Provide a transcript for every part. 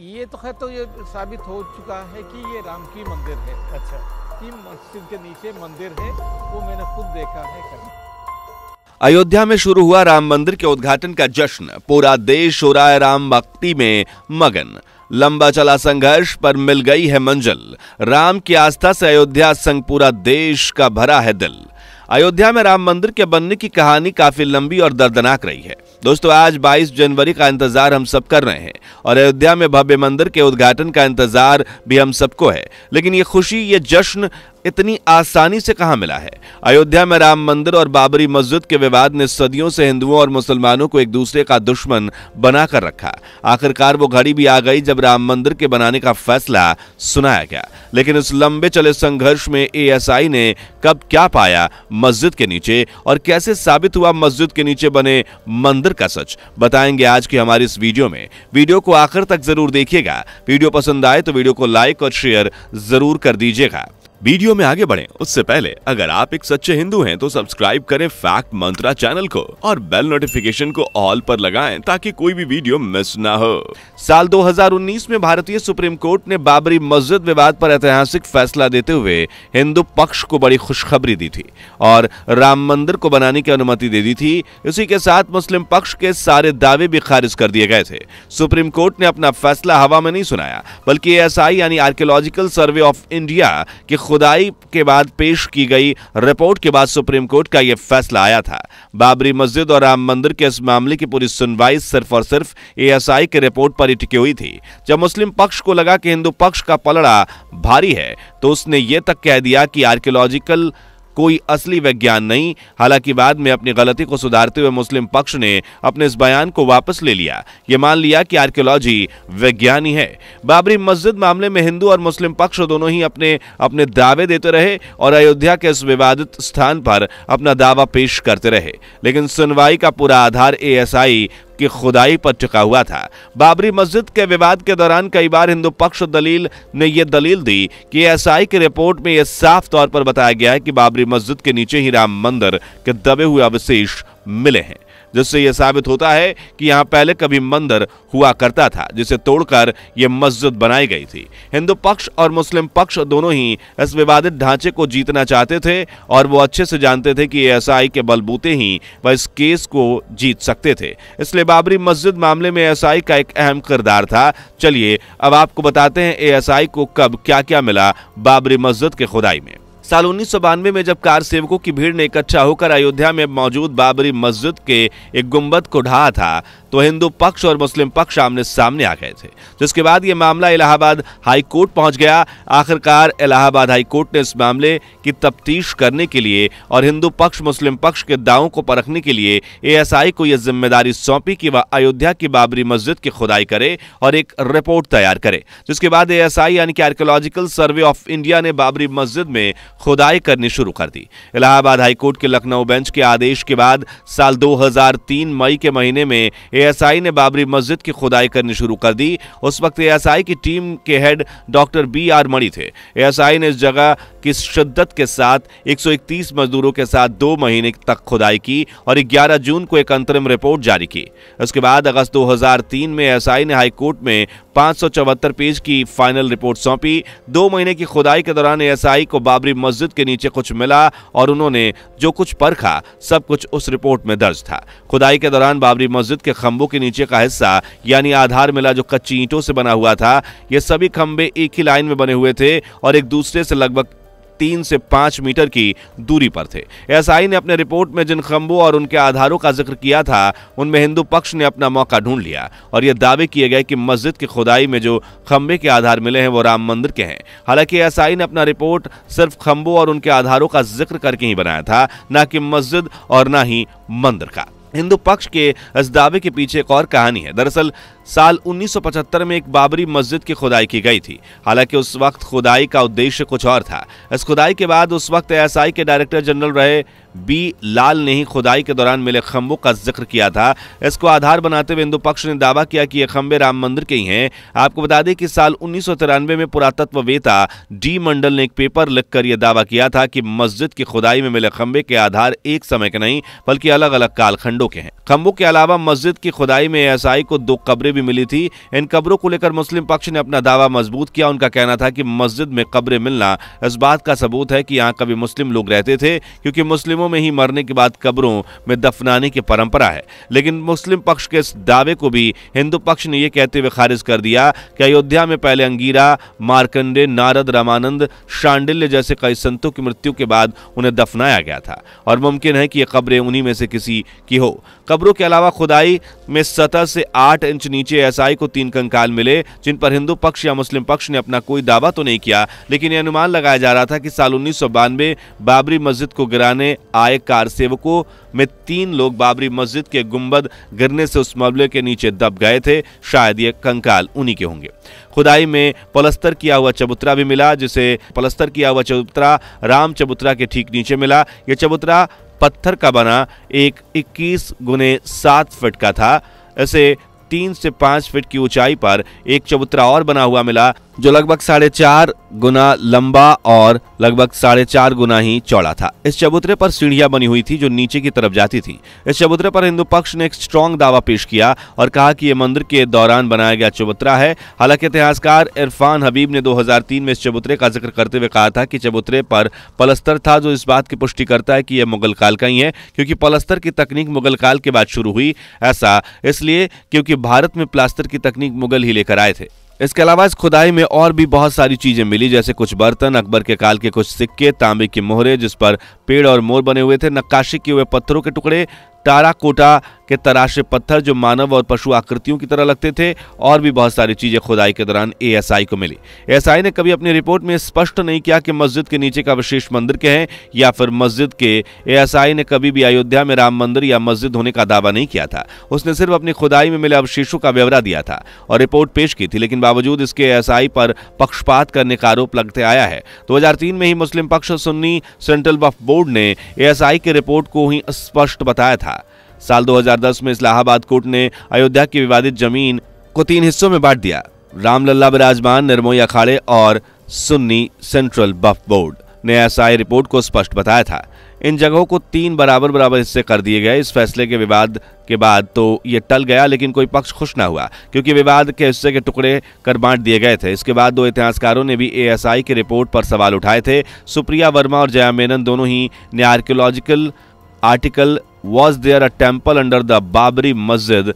ये तो खैर तो ये साबित हो चुका है कि ये राम की मंदिर है अच्छा कि मस्जिद के नीचे मंदिर है वो मैंने खुद देखा है कर... अयोध्या में शुरू हुआ राम मंदिर के उद्घाटन का जश्न पूरा देश हो रहा है राम भक्ति में मगन लंबा चला संघर्ष पर मिल गई है मंजिल राम की आस्था से अयोध्या संग पूरा देश का भरा है दिल अयोध्या में राम मंदिर के बनने की कहानी काफी लंबी और दर्दनाक रही है दोस्तों आज 22 जनवरी का इंतजार हम सब कर रहे हैं और अयोध्या में भव्य मंदिर के उद्घाटन का इंतजार भी हम सबको है लेकिन ये खुशी ये जश्न इतनी आसानी से कहाँ मिला है अयोध्या में राम मंदिर और बाबरी मस्जिद के विवाद ने सदियों से हिंदुओं और मुसलमानों को एक दूसरे का दुश्मन बनाकर रखा आखिरकार वो घड़ी भी आ गई जब राम मंदिर के बनाने का फैसला सुनाया गया लेकिन उस लंबे चले संघर्ष में एएसआई ने कब क्या पाया मस्जिद के नीचे और कैसे साबित हुआ मस्जिद के नीचे बने मंदिर का सच बताएंगे आज की हमारी इस वीडियो में वीडियो को आखिर तक जरूर देखिएगा वीडियो पसंद आए तो वीडियो को लाइक और शेयर जरूर कर दीजिएगा वीडियो में आगे बढ़े उससे पहले अगर आप एक सच्चे हिंदू हैं तो सब्सक्राइब करें फैक्ट मंत्रा चैनल को और बेल नोटिफिकेशन को ऑल पर लगाएं ताकि कोई भी वीडियो मिस ना हो साल 2019 में भारतीय सुप्रीम कोर्ट ने बाबरी मस्जिद विवाद पर ऐतिहासिक फैसला देते हुए हिंदू पक्ष को बड़ी खुशखबरी दी थी और राम मंदिर को बनाने की अनुमति दे दी थी इसी के साथ मुस्लिम पक्ष के सारे दावे भी खारिज कर दिए गए थे सुप्रीम कोर्ट ने अपना फैसला हवा में नहीं सुनाया बल्कि एस यानी आर्कियोलॉजिकल सर्वे ऑफ इंडिया के खुदाई के बाद पेश की गई रिपोर्ट के बाद सुप्रीम कोर्ट का यह फैसला आया था बाबरी मस्जिद और राम मंदिर के इस मामले की पूरी सुनवाई सिर्फ और सिर्फ एएसआई की रिपोर्ट पर ही टिकी हुई थी जब मुस्लिम पक्ष को लगा कि हिंदू पक्ष का पलड़ा भारी है तो उसने ये तक कह दिया कि आर्कियोलॉजिकल कोई असली विज्ञान नहीं हालांकि बाद में अपनी गलती को सुधारते हुए मुस्लिम पक्ष ने अपने इस बयान को वापस ले लिया ये मान लिया कि आर्कियोलॉजी विज्ञान ही है बाबरी मस्जिद मामले में हिंदू और मुस्लिम पक्ष दोनों ही अपने अपने दावे देते रहे और अयोध्या के इस विवादित स्थान पर अपना दावा पेश करते रहे लेकिन सुनवाई का पूरा आधार ए की खुदाई पर चुका हुआ था बाबरी मस्जिद के विवाद के दौरान कई बार हिंदू पक्ष दलील ने यह दलील दी कि एसआई की रिपोर्ट में यह साफ तौर पर बताया गया है कि बाबरी मस्जिद के नीचे ही राम मंदिर के दबे हुए अवशेष मिले हैं जिससे यह साबित होता है कि यहाँ पहले कभी मंदिर हुआ करता था जिसे तोड़कर यह मस्जिद बनाई गई थी हिंदू पक्ष और मुस्लिम पक्ष दोनों ही इस विवादित ढांचे को जीतना चाहते थे और वो अच्छे से जानते थे कि एस के बलबूते ही वह इस केस को जीत सकते थे इसलिए बाबरी मस्जिद मामले में एस का एक अहम किरदार था चलिए अब आपको बताते हैं ए को कब क्या क्या मिला बाबरी मस्जिद के खुदाई में साल उन्नीस में जब कार सेवकों की भीड़ ने इकट्ठा होकर अयोध्या में मौजूद बाबरी मस्जिद के एक गुम्बद को ढहा था तो हिंदू पक्ष और मुस्लिम पक्ष आमने सामने आ गए थे जिसके बाद ये मामला इलाहाबाद हाई कोर्ट पहुंच गया आखिरकार इलाहाबाद हाई कोर्ट ने इस मामले की तफ्तीश करने के लिए और हिंदू पक्ष मुस्लिम पक्ष के दावों को परखने के लिए एएसआई को यह जिम्मेदारी सौंपी कि वह अयोध्या की बाबरी मस्जिद की खुदाई करे और एक रिपोर्ट तैयार करे जिसके बाद ए यानी कि आर्कोलॉजिकल सर्वे ऑफ इंडिया ने बाबरी मस्जिद में खुदाई करनी शुरू कर दी इलाहाबाद हाईकोर्ट के लखनऊ बेंच के आदेश के बाद साल 2003 मई के महीने में एएसआई ने बाबरी मस्जिद की खुदाई करनी शुरू कर दी उस वक्त एएसआई की टीम के head doctor B R Mani थे एएसआई ने इस जगह की शिद्दत के साथ 131 मजदूरों के साथ दो महीने तक खुदाई की और 11 जून को एक अंतरिम रिपोर्ट जारी की उसके बाद अगस्त 2003 में एएसआई ने हाईकोर्ट में पांच पेज की फाइनल रिपोर्ट सौंपी दो महीने की खुदाई के दौरान एएसआई को बाबरी मस्जिद के नीचे कुछ मिला और उन्होंने जो कुछ परखा सब कुछ उस रिपोर्ट में दर्ज था खुदाई के दौरान बाबरी मस्जिद के खंभों के नीचे का हिस्सा यानी आधार मिला जो कच्ची ईंटों से बना हुआ था ये सभी खंभे एक ही लाइन में बने हुए थे और एक दूसरे से लगभग तीन से पांच मीटर की दूरी पर थे एसआई ने अपने रिपोर्ट में जिन खम्बों और उनके आधारों का जिक्र किया था उनमें हिंदू पक्ष ने अपना मौका ढूंढ लिया और यह दावे किए गए कि मस्जिद की खुदाई में जो खम्बे के आधार मिले हैं वो राम मंदिर के हैं हालांकि एस ने अपना रिपोर्ट सिर्फ खम्बों और उनके आधारों का जिक्र करके ही बनाया था न कि मस्जिद और न ही मंदिर का हिंदू पक्ष के इस दावे के पीछे एक और कहानी है दरअसल साल 1975 में एक बाबरी मस्जिद की खुदाई की गई थी हालांकि उस वक्त खुदाई का उद्देश्य कुछ और था इस खुदाई के बाद उस वक्त एएसआई के डायरेक्टर जनरल रहे बी लाल ने ही खुदाई के दौरान मिले खम्बों का जिक्र किया था इसको आधार बनाते हुए हिंदू पक्ष ने दावा किया कि ये खम्बे राम मंदिर के ही हैं आपको बता दें कि साल उन्नीस में वेता डी मंडल ने एक पेपर लिखकर यह दावा किया था कि मस्जिद की खुदाई में मिले खम्बे के आधार एक समय के नहीं बल्कि अलग अलग कालखंडों के हैं खम्बों के अलावा मस्जिद की खुदाई में एस को दो कब्रें भी मिली थी इन कब्रों को लेकर मुस्लिम पक्ष ने अपना दावा मजबूत किया उनका कहना था कि मस्जिद में कब्रें मिलना इस बात का सबूत है कि यहाँ कभी मुस्लिम लोग रहते थे क्योंकि मुस्लिम मुस्लिमों में ही मरने के बाद कब्रों में दफनाने की परंपरा है लेकिन मुस्लिम पक्ष के इस दावे को भी हिंदू पक्ष ने यह कहते हुए खारिज कर दिया कि अयोध्या में पहले अंगीरा मार्कंडे नारद रामानंद शांडिल्य जैसे कई संतों की मृत्यु के बाद उन्हें दफनाया गया था और मुमकिन है कि यह कब्रें उन्हीं में से किसी की हो कब्रों के अलावा खुदाई में सतह से आठ इंच नीचे ऐसाई को तीन कंकाल मिले जिन पर हिंदू पक्ष या मुस्लिम पक्ष ने अपना कोई दावा तो नहीं किया लेकिन यह अनुमान लगाया जा रहा था कि साल उन्नीस बाबरी मस्जिद को गिराने आए कार सेवकों में तीन लोग बाबरी मस्जिद के गुंबद गिरने से उस मबले के नीचे दब गए थे शायद ये कंकाल उन्हीं के होंगे खुदाई में पलस्तर किया हुआ चबूतरा भी मिला जिसे पलस्तर किया हुआ चबूतरा राम चबूतरा के ठीक नीचे मिला यह चबूतरा पत्थर का बना एक 21 गुने सात फिट का था ऐसे तीन से पांच फीट की ऊंचाई पर एक चबूतरा और बना हुआ मिला जो लगभग साढ़े चार गुना लंबा और लगभग साढ़े चार गुना ही चौड़ा था इस चबूतरे पर सीढ़ियां बनी हुई थी जो नीचे की तरफ जाती थी इस चबूतरे पर हिंदू पक्ष ने एक स्ट्रॉन्ग दावा पेश किया और कहा कि यह मंदिर के दौरान बनाया गया चबूतरा है हालांकि इतिहासकार इरफान हबीब ने 2003 में इस चबूतरे का जिक्र करते हुए कहा था कि चबूतरे पर पलस्तर था जो इस बात की पुष्टि करता है कि यह मुगल काल का ही है क्योंकि पलस्तर की तकनीक मुगल काल के बाद शुरू हुई ऐसा इसलिए क्योंकि भारत में प्लास्टर की तकनीक मुगल ही लेकर आए थे इसके अलावा इस खुदाई में और भी बहुत सारी चीजें मिली जैसे कुछ बर्तन अकबर के काल के कुछ सिक्के तांबे की मोहरे जिस पर पेड़ और मोर बने हुए थे नक्काशी किए हुए पत्थरों के टुकड़े टारा कोटा के तराशे पत्थर जो मानव और पशु आकृतियों की तरह लगते थे और भी बहुत सारी चीजें खुदाई के दौरान एएसआई को मिली एएसआई ने कभी अपनी रिपोर्ट में स्पष्ट नहीं किया कि मस्जिद के नीचे का विशेष मंदिर के है या फिर मस्जिद के एएसआई ने कभी भी अयोध्या में राम मंदिर या मस्जिद होने का दावा नहीं किया था उसने सिर्फ अपनी खुदाई में मिले अवशेषों का ब्यौरा दिया था और रिपोर्ट पेश की थी लेकिन बावजूद इसके एएसआई पर पक्षपात करने का आरोप लगते आया है दो में ही मुस्लिम पक्ष सुन्नी सेंट्रल वफ बोर्ड ने एएसआई की रिपोर्ट को ही स्पष्ट बताया था साल 2010 में इस्लाहाबाद कोर्ट ने अयोध्या की विवादित जमीन को तीन हिस्सों में बांट दिया रामलला बिराजमान निर्मोही अखाड़े और सुन्नी सेंट्रल बफ बोर्ड ने एस रिपोर्ट को स्पष्ट बताया था इन जगहों को तीन बराबर बराबर हिस्से कर दिए गए इस फैसले के विवाद के बाद तो ये टल गया लेकिन कोई पक्ष खुश ना हुआ क्योंकि विवाद के हिस्से के टुकड़े कर बांट दिए गए थे इसके बाद दो इतिहासकारों ने भी एएसआई की रिपोर्ट पर सवाल उठाए थे सुप्रिया वर्मा और जया मेनन दोनों ही ने archaeological article was there a temple under the Babri Masjid?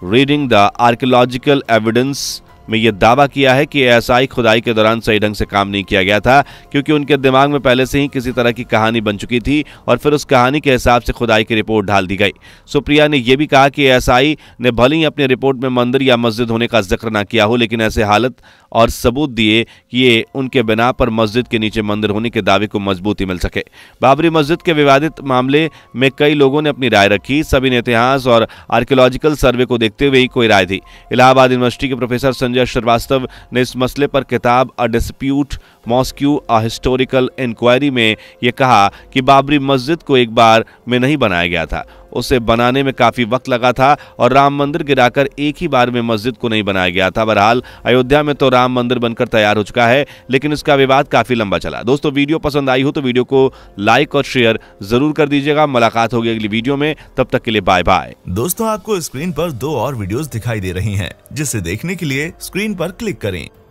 Reading the archaeological evidence में यह दावा किया है कि एएसआई खुदाई के दौरान सही ढंग से काम नहीं किया गया था क्योंकि उनके दिमाग में पहले से ही किसी तरह की कहानी बन चुकी थी और फिर उस कहानी के हिसाब से खुदाई की रिपोर्ट ढाल दी गई सुप्रिया ने यह भी कहा कि एएसआई ने भले ही अपनी रिपोर्ट में मंदिर या मस्जिद होने का जिक्र ना किया हो लेकिन ऐसे हालत और सबूत दिए कि ये उनके बिना पर मस्जिद के नीचे मंदिर होने के दावे को मजबूती मिल सके बाबरी मस्जिद के विवादित मामले में कई लोगों ने अपनी राय रखी सभी ने इतिहास और आर्कियोलॉजिकल सर्वे को देखते हुए ही कोई राय दी इलाहाबाद यूनिवर्सिटी के प्रोफेसर संजय श्रीवास्तव ने इस मसले पर किताब a dispute mosque a historical inquiry में यह कहा कि बाबरी मस्जिद को एक बार में नहीं बनाया गया था उसे बनाने में काफ़ी वक्त लगा था और राम मंदिर गिराकर एक ही बार में मस्जिद को नहीं बनाया गया था बहरहाल अयोध्या में तो राम मंदिर बनकर तैयार हो चुका है लेकिन इसका विवाद काफ़ी लंबा चला दोस्तों वीडियो पसंद आई हो तो वीडियो को लाइक और शेयर जरूर कर दीजिएगा मुलाकात होगी अगली वीडियो में तब तक के लिए बाय बाय दोस्तों आपको स्क्रीन पर दो और वीडियोस दिखाई दे रही हैं जिसे देखने के लिए स्क्रीन पर क्लिक करें